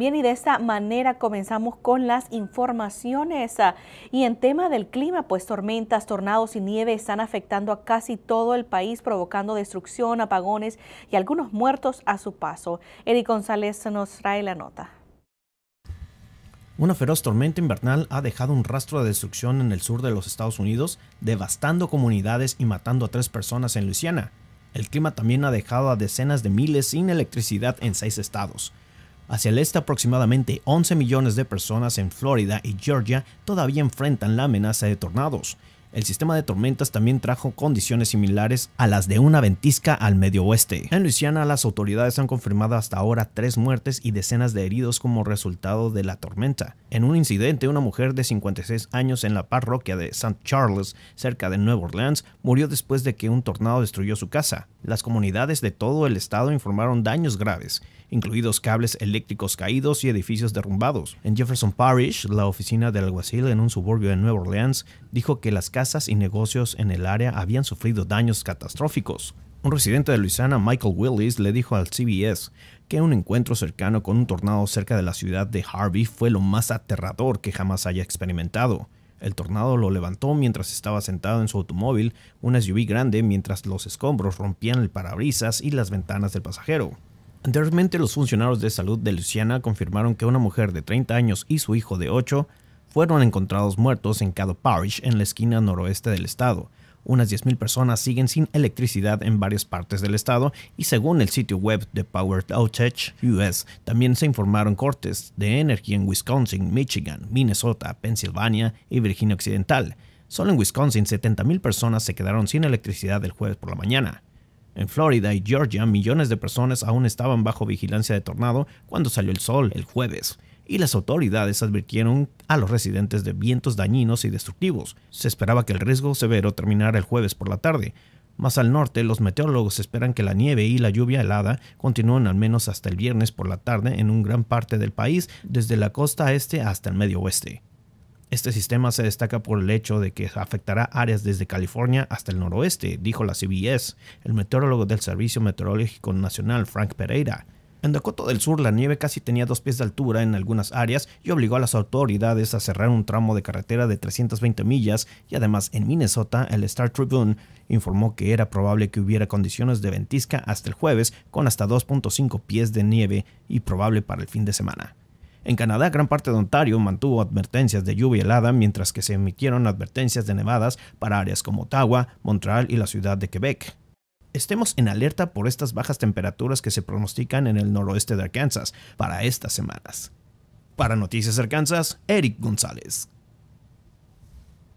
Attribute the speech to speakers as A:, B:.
A: Bien, y de esta manera comenzamos con las informaciones. Ah, y en tema del clima, pues tormentas, tornados y nieve están afectando a casi todo el país, provocando destrucción, apagones y algunos muertos a su paso. Eric González nos trae la nota. Una feroz tormenta invernal ha dejado un rastro de destrucción en el sur de los Estados Unidos, devastando comunidades y matando a tres personas en Luisiana. El clima también ha dejado a decenas de miles sin electricidad en seis estados. Hacia el este aproximadamente 11 millones de personas en Florida y Georgia todavía enfrentan la amenaza de tornados. El sistema de tormentas también trajo condiciones similares a las de una ventisca al medio oeste. En Luisiana, las autoridades han confirmado hasta ahora tres muertes y decenas de heridos como resultado de la tormenta. En un incidente, una mujer de 56 años en la parroquia de St. Charles, cerca de Nueva Orleans, murió después de que un tornado destruyó su casa. Las comunidades de todo el estado informaron daños graves incluidos cables eléctricos caídos y edificios derrumbados. En Jefferson Parish, la oficina del alguacil en un suburbio de Nueva Orleans dijo que las casas y negocios en el área habían sufrido daños catastróficos. Un residente de Luisiana, Michael Willis, le dijo al CBS que un encuentro cercano con un tornado cerca de la ciudad de Harvey fue lo más aterrador que jamás haya experimentado. El tornado lo levantó mientras estaba sentado en su automóvil, una SUV grande, mientras los escombros rompían el parabrisas y las ventanas del pasajero. Anteriormente, los funcionarios de salud de Luisiana confirmaron que una mujer de 30 años y su hijo de 8 fueron encontrados muertos en Caddo Parish, en la esquina noroeste del estado. Unas 10.000 personas siguen sin electricidad en varias partes del estado y según el sitio web de Power Outage US, también se informaron cortes de energía en Wisconsin, Michigan, Minnesota, Pensilvania y Virginia Occidental. Solo en Wisconsin 70.000 personas se quedaron sin electricidad el jueves por la mañana. En Florida y Georgia, millones de personas aún estaban bajo vigilancia de tornado cuando salió el sol el jueves, y las autoridades advirtieron a los residentes de vientos dañinos y destructivos. Se esperaba que el riesgo severo terminara el jueves por la tarde, más al norte, los meteorólogos esperan que la nieve y la lluvia helada continúen al menos hasta el viernes por la tarde en un gran parte del país, desde la costa este hasta el medio oeste. Este sistema se destaca por el hecho de que afectará áreas desde California hasta el noroeste, dijo la CBS, el meteorólogo del Servicio Meteorológico Nacional, Frank Pereira. En Dakota del Sur la nieve casi tenía dos pies de altura en algunas áreas y obligó a las autoridades a cerrar un tramo de carretera de 320 millas y además en Minnesota el Star Tribune informó que era probable que hubiera condiciones de ventisca hasta el jueves con hasta 2.5 pies de nieve y probable para el fin de semana. En Canadá, gran parte de Ontario mantuvo advertencias de lluvia helada, mientras que se emitieron advertencias de nevadas para áreas como Ottawa, Montreal y la ciudad de Quebec. Estemos en alerta por estas bajas temperaturas que se pronostican en el noroeste de Arkansas para estas semanas. Para Noticias Arkansas, Eric González.